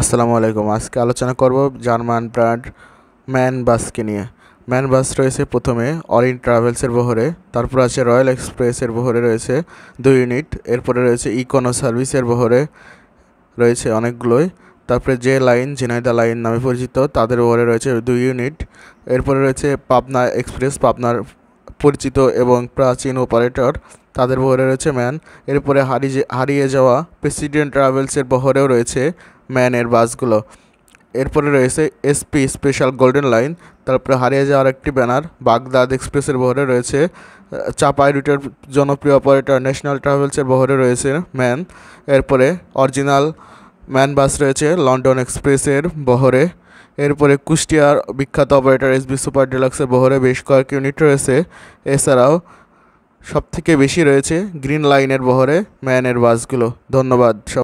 আসসালামু আলাইকুম আজকে আলোচনা করব জার্মান ব্র্যান্ড ম্যান বাসকে নিয়ে ম্যান বাস রয়েছে প্রথমে অল ইন ট্রাভেলসের বহরে তারপর আছে রয়্যাল এক্সপ্রেসের বহরে রয়েছে দুই ইউনিট এরপরে রয়েছে ইকোনো সার্ভিসের বহরে রয়েছে অনেকগুলোই তারপরে যে লাইন জেনাইদা লাইন নামে পরিচিত তাদের বহরে রয়েছে দুই ইউনিট এরপরে রয়েছে পাবনা এক্সপ্রেস পাবনার পরিচিত এবং প্রাচীন অপারেটর তাদের বহরে রয়েছে ম্যান এরপরে হারিয়ে হারিয়ে যাওয়া প্রেসিডেন্ট ট্রাভেলসের বহরেও রয়েছে ম্যানের বাসগুলো এরপরে রয়েছে এসপি স্পেশাল গোল্ডেন লাইন তারপরে হারিয়ে যাওয়ার একটি ব্যানার বাগদাদ এক্সপ্রেসের বহরে রয়েছে চাপাই রুটের জনপ্রিয় অপারেটর ন্যাশনাল ট্রাভেলসের বহরে রয়েছে ম্যান এরপরে অরিজিনাল ম্যান বাস রয়েছে লন্ডন এক্সপ্রেসের বহরে এরপরে কুষ্টিয়ার বিখ্যাত অপারেটর এসবি সুপার ডিলাক্সের বহরে বেশ কয়েক ইউনিট রয়েছে এছাড়াও সবথেকে বেশি রয়েছে গ্রিন লাইনের বহরে ম্যানের বাসগুলো ধন্যবাদ সব